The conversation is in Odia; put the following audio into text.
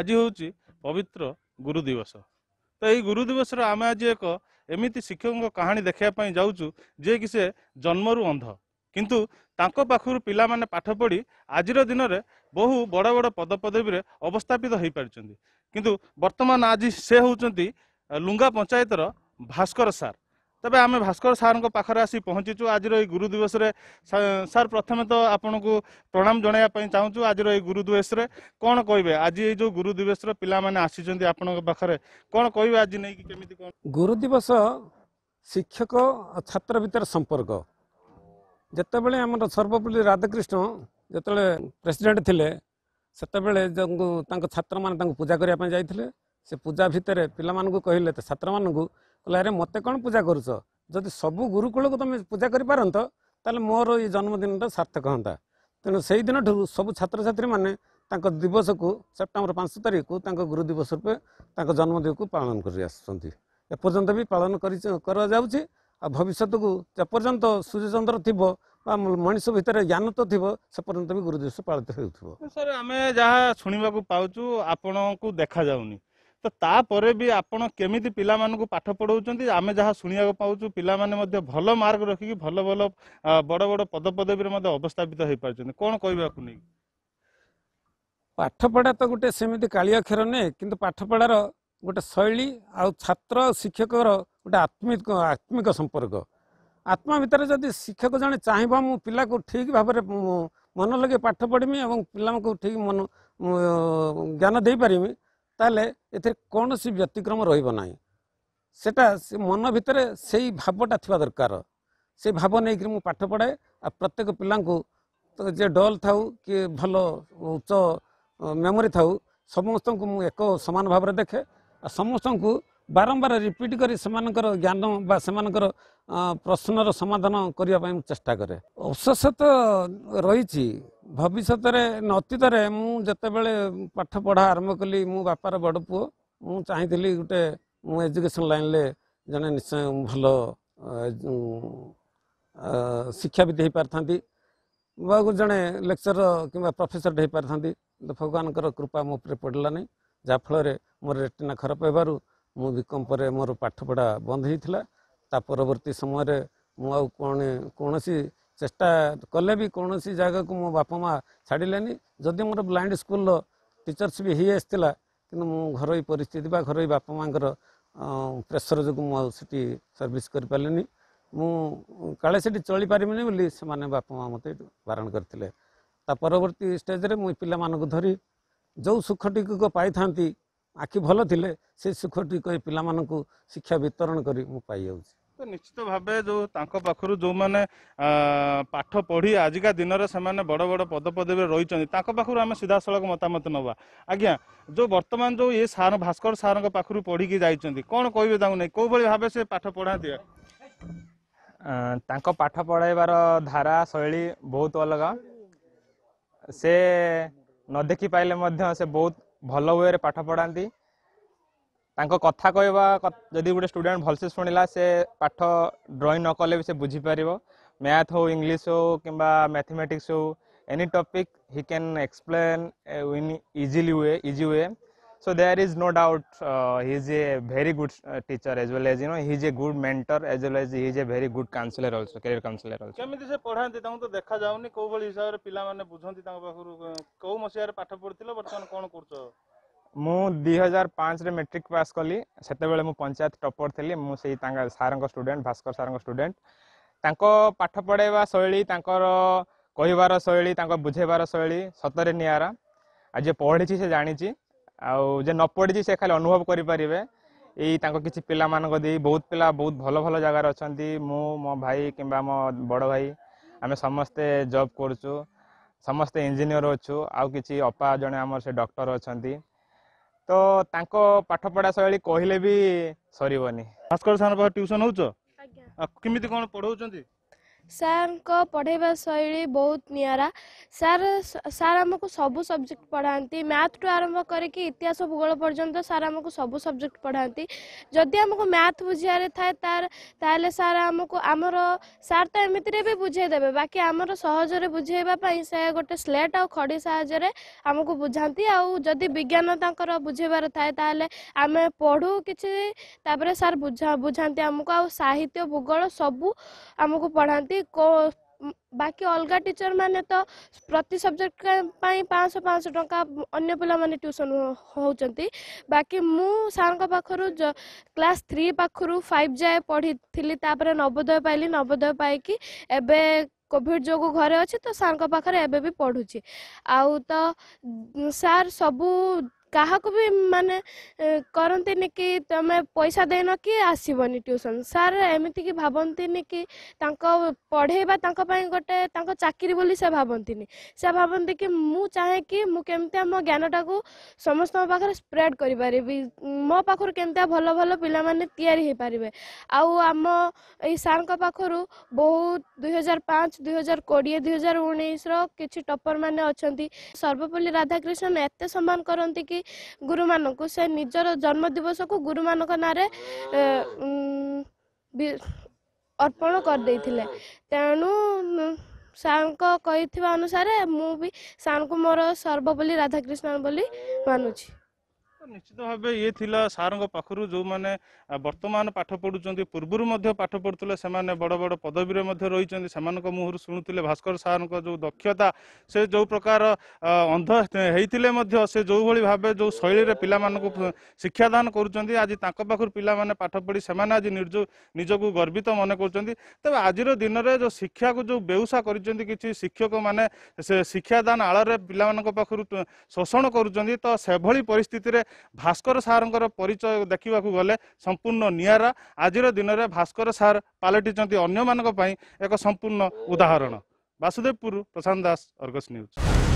ଆଜି ହେଉଛି ପବିତ୍ର ଗୁରୁ ଦିବସ ତ ଏହି ଗୁରୁ ଦିବସରେ ଆମେ ଆଜି ଏକ ଏମିତି ଶିକ୍ଷକଙ୍କ କାହାଣୀ ଦେଖିବା ପାଇଁ ଯାଉଛୁ ଯିଏକି ସେ ଜନ୍ମରୁ ଅନ୍ଧ କିନ୍ତୁ ତାଙ୍କ ପାଖରୁ ପିଲାମାନେ ପାଠ ପଢ଼ି ଆଜିର ଦିନରେ ବହୁ ବଡ଼ ବଡ଼ ପଦପଦବୀରେ ଅବସ୍ଥାପିତ ହୋଇପାରିଛନ୍ତି କିନ୍ତୁ ବର୍ତ୍ତମାନ ଆଜି ସେ ହେଉଛନ୍ତି ଲୁଙ୍ଗା ପଞ୍ଚାୟତର ଭାସ୍କର ସାର୍ ତେବେ ଆମେ ଭାସ୍କର ସାର୍ଙ୍କ ପାଖରେ ଆସି ପହଞ୍ଚିଛୁ ଆଜିର ଏଇ ଗୁରୁ ଦିବସରେ ସାର୍ ପ୍ରଥମେ ତ ଆପଣଙ୍କୁ ପ୍ରଣାମ ଜଣାଇବା ପାଇଁ ଚାହୁଁଛୁ ଆଜିର ଏଇ ଗୁରୁ ଦିବସରେ କ'ଣ କହିବେ ଆଜି ଏଇ ଯେଉଁ ଗୁରୁ ଦିବସର ପିଲାମାନେ ଆସିଛନ୍ତି ଆପଣଙ୍କ ପାଖରେ କ'ଣ କହିବେ ଆଜି ନେଇକି କେମିତି କ'ଣ ଗୁରୁ ଦିବସ ଶିକ୍ଷକ ଆଉ ଛାତ୍ର ଭିତରେ ସମ୍ପର୍କ ଯେତେବେଳେ ଆମର ସର୍ବପଲ୍ଲୀ ରାଧାକୃଷ୍ଣ ଯେତେବେଳେ ପ୍ରେସିଡ଼େଣ୍ଟ ଥିଲେ ସେତେବେଳେ ତାଙ୍କ ଛାତ୍ରମାନେ ତାଙ୍କୁ ପୂଜା କରିବା ପାଇଁ ଯାଇଥିଲେ ସେ ପୂଜା ଭିତରେ ପିଲାମାନଙ୍କୁ କହିଲେ ତ ଛାତ୍ରମାନଙ୍କୁ କହିଲେ ଆରେ ମୋତେ କ'ଣ ପୂଜା କରୁଛ ଯଦି ସବୁ ଗୁରୁକୂଳକୁ ତୁମେ ପୂଜା କରିପାରନ୍ତ ତାହେଲେ ମୋର ଏଇ ଜନ୍ମଦିନଟା ସାର୍ଥକ ହୁଅନ୍ତା ତେଣୁ ସେଇ ଦିନଠାରୁ ସବୁ ଛାତ୍ରଛାତ୍ରୀମାନେ ତାଙ୍କ ଦିବସକୁ ସେପ୍ଟେମ୍ବର ପାଞ୍ଚ ତାରିଖକୁ ତାଙ୍କ ଗୁରୁ ଦିବସ ରୂପେ ତାଙ୍କ ଜନ୍ମଦିନକୁ ପାଳନ କରି ଆସୁଛନ୍ତି ଏପର୍ଯ୍ୟନ୍ତ ବି ପାଳନ କରି କରାଯାଉଛି ଆଉ ଭବିଷ୍ୟତକୁ ଯେପର୍ଯ୍ୟନ୍ତ ସୂର୍ଯ୍ୟଚନ୍ଦ୍ର ଥିବ ବା ମଣିଷ ଭିତରେ ଜ୍ଞାନ ତ ଥିବ ସେ ପର୍ଯ୍ୟନ୍ତ ବି ଗୁରୁଦିବସ ପାଳିତ ହେଉଥିବ ସାର୍ ଆମେ ଯାହା ଶୁଣିବାକୁ ପାଉଛୁ ଆପଣଙ୍କୁ ଦେଖାଯାଉନି ତ ତାପରେ ବି ଆପଣ କେମିତି ପିଲାମାନଙ୍କୁ ପାଠ ପଢ଼ାଉଛନ୍ତି ଆମେ ଯାହା ଶୁଣିବାକୁ ପାଉଛୁ ପିଲାମାନେ ମଧ୍ୟ ଭଲ ମାର୍କ ରଖିକି ଭଲ ଭଲ ବଡ଼ ବଡ଼ ପଦପଦବୀରେ ମଧ୍ୟ ଅବସ୍ଥାପିତ ହେଇପାରୁଛନ୍ତି କ'ଣ କହିବାକୁ ନେଇ ପାଠପଢ଼ା ତ ଗୋଟେ ସେମିତି କାଳିଆ କ୍ଷୀର ନୁହେଁ କିନ୍ତୁ ପାଠପଢ଼ାର ଗୋଟେ ଶୈଳୀ ଆଉ ଛାତ୍ର ଆଉ ଶିକ୍ଷକର ଗୋଟେ ଆତ୍ମିକ ଆତ୍ମିକ ସମ୍ପର୍କ ଆତ୍ମା ଭିତରେ ଯଦି ଶିକ୍ଷକ ଜଣେ ଚାହିଁବ ମୁଁ ପିଲାକୁ ଠିକ୍ ଭାବରେ ମନ ଲଗେଇ ପାଠ ପଢ଼ିମି ଏବଂ ପିଲାଙ୍କୁ ଠିକ୍ ମନ ଜ୍ଞାନ ଦେଇପାରିବି ତାହେଲେ ଏଥିରେ କୌଣସି ବ୍ୟତିକ୍ରମ ରହିବ ନାହିଁ ସେଟା ସେ ମନ ଭିତରେ ସେଇ ଭାବଟା ଥିବା ଦରକାର ସେ ଭାବ ନେଇକରି ମୁଁ ପାଠ ପଢ଼ାଏ ଆଉ ପ୍ରତ୍ୟେକ ପିଲାଙ୍କୁ ଯିଏ ଡଲ୍ ଥାଉ କି ଭଲ ଉଚ୍ଚ ମେମୋରି ଥାଉ ସମସ୍ତଙ୍କୁ ମୁଁ ଏକ ସମାନ ଭାବରେ ଦେଖେ ଆଉ ସମସ୍ତଙ୍କୁ ବାରମ୍ବାର ରିପିଟ୍ କରି ସେମାନଙ୍କର ଜ୍ଞାନ ବା ସେମାନଙ୍କର ପ୍ରଶ୍ନର ସମାଧାନ କରିବା ପାଇଁ ମୁଁ ଚେଷ୍ଟା କରେ ଅବଶେଷ ତ ରହିଛି ଭବିଷ୍ୟତରେ ଅତୀତରେ ମୁଁ ଯେତେବେଳେ ପାଠ ପଢ଼ା ଆରମ୍ଭ କଲି ମୋ ବାପାର ବଡ଼ ପୁଅ ମୁଁ ଚାହିଁଥିଲି ଗୋଟେ ମୁଁ ଏଜୁକେସନ୍ ଲାଇନ୍ରେ ଜଣେ ନିଶ୍ଚୟ ଭଲ ଶିକ୍ଷାବିତ ହେଇପାରିଥାନ୍ତି ବା ଜଣେ ଲେକ୍ଚର କିମ୍ବା ପ୍ରଫେସର ହେଇପାରିଥାନ୍ତି ଭଗବାନଙ୍କର କୃପା ମୋ ଉପରେ ପଡ଼ିଲା ନାହିଁ ଯାହାଫଳରେ ମୋର ରେଟିନା ଖରାପ ହେବାରୁ ମୁଁ ବିକମ୍ ପରେ ମୋର ପାଠପଢ଼ା ବନ୍ଦ ହେଇଥିଲା ତା ପରବର୍ତ୍ତୀ ସମୟରେ ମୁଁ ଆଉ କ'ଣ କୌଣସି ଚେଷ୍ଟା କଲେ ବି କୌଣସି ଜାଗାକୁ ମୋ ବାପା ମା' ଛାଡ଼ିଲେନି ଯଦି ମୋର ବ୍ଲାଇଣ୍ଡ ସ୍କୁଲର ଟିଚର୍ସ ବି ହେଇ ଆସିଥିଲା କିନ୍ତୁ ମୁଁ ଘରୋଇ ପରିସ୍ଥିତି ବା ଘରୋଇ ବାପା ମାଆଙ୍କର ପ୍ରେସର ଯୋଗୁଁ ମୁଁ ଆଉ ସେଠି ସର୍ଭିସ୍ କରିପାରିଲିନି ମୁଁ କାଳେ ସେଠି ଚଳିପାରିବିନି ବୋଲି ସେମାନେ ବାପା ମା' ମୋତେ ବାରଣ କରିଥିଲେ ତା ପରବର୍ତ୍ତୀ ଷ୍ଟେଜ୍ରେ ମୁଁ ପିଲାମାନଙ୍କୁ ଧରି ଯେଉଁ ସୁଖଟିକୁ ପାଇଥାନ୍ତି ଆଖି ଭଲ ଥିଲେ ସେ ସୁଖଟି କହି ପିଲାମାନଙ୍କୁ ଶିକ୍ଷା ବିତରଣ କରି ମୁଁ ପାଇଯାଉଛି ନିଶ୍ଚିତ ଭାବେ ଯୋଉ ତାଙ୍କ ପାଖରୁ ଯୋଉମାନେ ପାଠ ପଢି ଆଜିକା ଦିନରେ ସେମାନେ ବଡ ବଡ ପଦପଦବୀରେ ରହିଛନ୍ତି ତାଙ୍କ ପାଖରୁ ଆମେ ସିଧାସଳଖ ମତାମତ ନବା ଆଜ୍ଞା ଯୋଉ ବର୍ତ୍ତମାନ ଯୋଉ ଏ ସାର ଭାସ୍କର ସାରଙ୍କ ପାଖରୁ ପଢିକି ଯାଇଛନ୍ତି କ'ଣ କହିବେ ତାଙ୍କୁ ନାଇଁ କୋଉଭଳି ଭାବେ ସେ ପାଠ ପଢାନ୍ତି ତାଙ୍କ ପାଠ ପଢାଇବାର ଧାରା ଶୈଳୀ ବହୁତ ଅଲଗା ସେ ନ ଦେଖି ପାଇଲେ ମଧ୍ୟ ସେ ବହୁତ ଭଲ ୱେରେ ପାଠ ପଢ଼ାନ୍ତି ତାଙ୍କ କଥା କହିବା ଯଦି ଗୋଟେ ଷ୍ଟୁଡେଣ୍ଟ ଭଲସେ ଶୁଣିଲା ସେ ପାଠ ଡ୍ରଇଂ ନ କଲେ ବି ସେ ବୁଝିପାରିବ ମ୍ୟାଥ୍ ହଉ ଇଂଲିଶ ହଉ କିମ୍ବା ମ୍ୟାଥମେଟିକ୍ସ ହଉ any topic he can explain in easily way easy way so there is no doubt uh, he is a very good teacher as well as you know he is a good mentor as well as he is a very good counselor also career counselor also କେମିତି ସେ ପଢାନ୍ତି ତାଙ୍କୁ ତ ଦେଖା ଯାଉନି କୋଉ ଭଳି ହିସାବରେ ପିଲାମାନେ ବୁଝନ୍ତି ତାଙ୍କ ପାଖରୁ କୋଉ ମସିହାରେ ପାଠ ପଢୁଥିଲ ବର୍ତ୍ତମାନ କ'ଣ କରୁଛ ମୁଁ ଦୁଇ ହଜାର ପାଞ୍ଚରେ ମେଟ୍ରିକ୍ ପାସ୍ କଲି ସେତେବେଳେ ମୁଁ ପଞ୍ଚାୟତ ଟପର୍ ଥିଲି ମୁଁ ସେଇ ତାଙ୍କ ସାର୍ଙ୍କ ଷ୍ଟୁଡେଣ୍ଟ ଭାସ୍କର ସାର୍ଙ୍କ ଷ୍ଟୁଡେଣ୍ଟ ତାଙ୍କ ପାଠ ପଢ଼ାଇବା ଶୈଳୀ ତାଙ୍କର କହିବାର ଶୈଳୀ ତାଙ୍କ ବୁଝେଇବାର ଶୈଳୀ ସତରେ ନିଆରା ଆଉ ଯିଏ ପଢ଼ିଛି ସେ ଜାଣିଛି ଆଉ ଯେ ନ ପଡ଼ିଛି ସେ ଖାଲି ଅନୁଭବ କରିପାରିବେ ଏଇ ତାଙ୍କ କିଛି ପିଲାମାନଙ୍କ ଦେଇ ବହୁତ ପିଲା ବହୁତ ଭଲ ଭଲ ଜାଗାରେ ଅଛନ୍ତି ମୁଁ ମୋ ଭାଇ କିମ୍ବା ମୋ ବଡ଼ ଭାଇ ଆମେ ସମସ୍ତେ ଜବ୍ କରୁଛୁ ସମସ୍ତେ ଇଞ୍ଜିନିୟର ଅଛୁ ଆଉ କିଛି ଅପା ଜଣେ ଆମର ସେ ଡକ୍ଟର ଅଛନ୍ତି ତ ତାଙ୍କ ପାଠପଢ଼ା ଶୈଳୀ କହିଲେ ବି ସରିବନି ଭାସ୍କର ସାର୍ଙ୍କ ଟ୍ୟୁସନ୍ ହେଉଛ କେମିତି କ'ଣ ପଢ଼ାଉଛନ୍ତି ସାର୍ଙ୍କ ପଢ଼େଇବା ଶୈଳୀ ବହୁତ ନିଆରା ସାର୍ ସାର୍ ଆମକୁ ସବୁ ସବଜେକ୍ଟ ପଢ଼ାନ୍ତି ମ୍ୟାଥ୍ଠୁ ଆରମ୍ଭ କରିକି ଇତିହାସ ଭୂଗୋଳ ପର୍ଯ୍ୟନ୍ତ ସାର୍ ଆମକୁ ସବୁ ସବଜେକ୍ଟ ପଢ଼ାନ୍ତି ଯଦି ଆମକୁ ମ୍ୟାଥ୍ ବୁଝିବାରେ ଥାଏ ତାର ତାହେଲେ ସାର୍ ଆମକୁ ଆମର ସାର୍ ତ ଏମିତିରେ ବି ବୁଝାଇଦେବେ ବାକି ଆମର ସହଜରେ ବୁଝେଇବା ପାଇଁ ସେ ଗୋଟେ ସ୍ଲେଟ୍ ଆଉ ଖଡ଼ି ସାହାଯ୍ୟରେ ଆମକୁ ବୁଝାନ୍ତି ଆଉ ଯଦି ବିଜ୍ଞାନ ତାଙ୍କର ବୁଝେଇବାର ଥାଏ ତାହେଲେ ଆମେ ପଢ଼ୁ କିଛି ତାପରେ ସାର୍ ବୁଝା ବୁଝାନ୍ତି ଆମକୁ ଆଉ ସାହିତ୍ୟ ଭୂଗୋଳ ସବୁ ଆମକୁ ପଢ଼ାନ୍ତି ଯଦି ବାକି ଅଲଗା ଟିଚର ମାନେ ତ ପ୍ରତି ସବଜେକ୍ଟ ପାଇଁ ପାଞ୍ଚଶହ ପାଞ୍ଚଶହ ଟଙ୍କା ଅନ୍ୟ ପିଲାମାନେ ଟ୍ୟୁସନ୍ ହେଉଛନ୍ତି ବାକି ମୁଁ ସାର୍ଙ୍କ ପାଖରୁ କ୍ଲାସ୍ ଥ୍ରୀ ପାଖରୁ ଫାଇଭ୍ ଯାଏ ପଢ଼ିଥିଲି ତାପରେ ନବୋଦୟ ପାଇଲି ନବୋଦୟ ପାଇକି ଏବେ କୋଭିଡ଼ ଯୋଗୁଁ ଘରେ ଅଛି ତ ସାର୍ଙ୍କ ପାଖରେ ଏବେ ବି ପଢ଼ୁଛି ଆଉ ତ ସାର୍ ସବୁ କାହାକୁ ବି ମାନେ କରନ୍ତିନି କି ତମେ ପଇସା ଦେଇନ କି ଆସିବନି ଟ୍ୟୁସନ୍ ସାର୍ ଏମିତିକି ଭାବନ୍ତିନି କି ତାଙ୍କ ପଢ଼େଇବା ତାଙ୍କ ପାଇଁ ଗୋଟେ ତାଙ୍କ ଚାକିରି ବୋଲି ସେ ଭାବନ୍ତିନି ସେ ଭାବନ୍ତି କି ମୁଁ ଚାହେଁ କି ମୁଁ କେମିତି ଆମ ଜ୍ଞାନଟାକୁ ସମସ୍ତଙ୍କ ପାଖରେ ସ୍ପ୍ରେଡ୍ କରିପାରିବି ମୋ ପାଖରୁ କେମିତିଆ ଭଲ ଭଲ ପିଲାମାନେ ତିଆରି ହେଇପାରିବେ ଆଉ ଆମ ଏଇ ସାର୍ଙ୍କ ପାଖରୁ ବହୁତ ଦୁଇହଜାର ପାଞ୍ଚ ଦୁଇହଜାର କୋଡ଼ିଏ ଦୁଇହଜାର ଉଣେଇଶର କିଛି ଟପର୍ମାନେ ଅଛନ୍ତି ସର୍ବପଲ୍ଲୀ ରାଧାକ୍ରିଷ୍ଣନ ଏତେ ସମ୍ମାନ କରନ୍ତି କି ଗୁରୁମାନଙ୍କୁ ସେ ନିଜର ଜନ୍ମ ଦିବସକୁ ଗୁରୁମାନଙ୍କ ନାଁରେ ଅର୍ପଣ କରିଦେଇଥିଲେ ତେଣୁ ସାର୍ଙ୍କ କହିଥିବା ଅନୁସାରେ ମୁଁ ବି ସାର୍ଙ୍କୁ ମୋର ସର୍ବପଲ୍ଲୀ ରାଧାକ୍ରିଷ୍ଣନ ବୋଲି ମାନୁଛି ନିଶ୍ଚିତ ଭାବେ ଇଏ ଥିଲା ସାର୍ଙ୍କ ପାଖରୁ ଯେଉଁମାନେ ବର୍ତ୍ତମାନ ପାଠ ପଢ଼ୁଛନ୍ତି ପୂର୍ବରୁ ମଧ୍ୟ ପାଠ ପଢ଼ୁଥିଲେ ସେମାନେ ବଡ଼ ବଡ଼ ପଦବୀରେ ମଧ୍ୟ ରହିଛନ୍ତି ସେମାନଙ୍କ ମୁହଁରୁ ଶୁଣୁଥିଲେ ଭାସ୍କର ସାର୍ଙ୍କ ଯେଉଁ ଦକ୍ଷତା ସେ ଯେଉଁ ପ୍ରକାର ଅନ୍ଧ ହେଇଥିଲେ ମଧ୍ୟ ସେ ଯେଉଁଭଳି ଭାବେ ଯେଉଁ ଶୈଳୀରେ ପିଲାମାନଙ୍କୁ ଶିକ୍ଷାଦାନ କରୁଛନ୍ତି ଆଜି ତାଙ୍କ ପାଖରୁ ପିଲାମାନେ ପାଠ ପଢ଼ି ସେମାନେ ଆଜି ନିଜ ନିଜକୁ ଗର୍ବିତ ମନେ କରୁଛନ୍ତି ତେବେ ଆଜିର ଦିନରେ ଯେଉଁ ଶିକ୍ଷାକୁ ଯେଉଁ ବ୍ୟବସାୟ କରିଛନ୍ତି କିଛି ଶିକ୍ଷକମାନେ ସେ ଶିକ୍ଷାଦାନ ଆଳରେ ପିଲାମାନଙ୍କ ପାଖରୁ ଶୋଷଣ କରୁଛନ୍ତି ତ ସେଭଳି ପରିସ୍ଥିତିରେ ଭାସ୍କର ସାର୍ଙ୍କର ପରିଚୟ ଦେଖିବାକୁ ଗଲେ ସମ୍ପୂର୍ଣ୍ଣ ନିଆରା ଆଜିର ଦିନରେ ଭାସ୍କର ସାର୍ ପାଲଟିଛନ୍ତି ଅନ୍ୟମାନଙ୍କ ପାଇଁ ଏକ ସମ୍ପୂର୍ଣ୍ଣ ଉଦାହରଣ ବାସୁଦେବପୁରରୁ ପ୍ରଶାନ୍ତ ଦାସ ଅର୍ଗସ ନ୍ୟୁଜ୍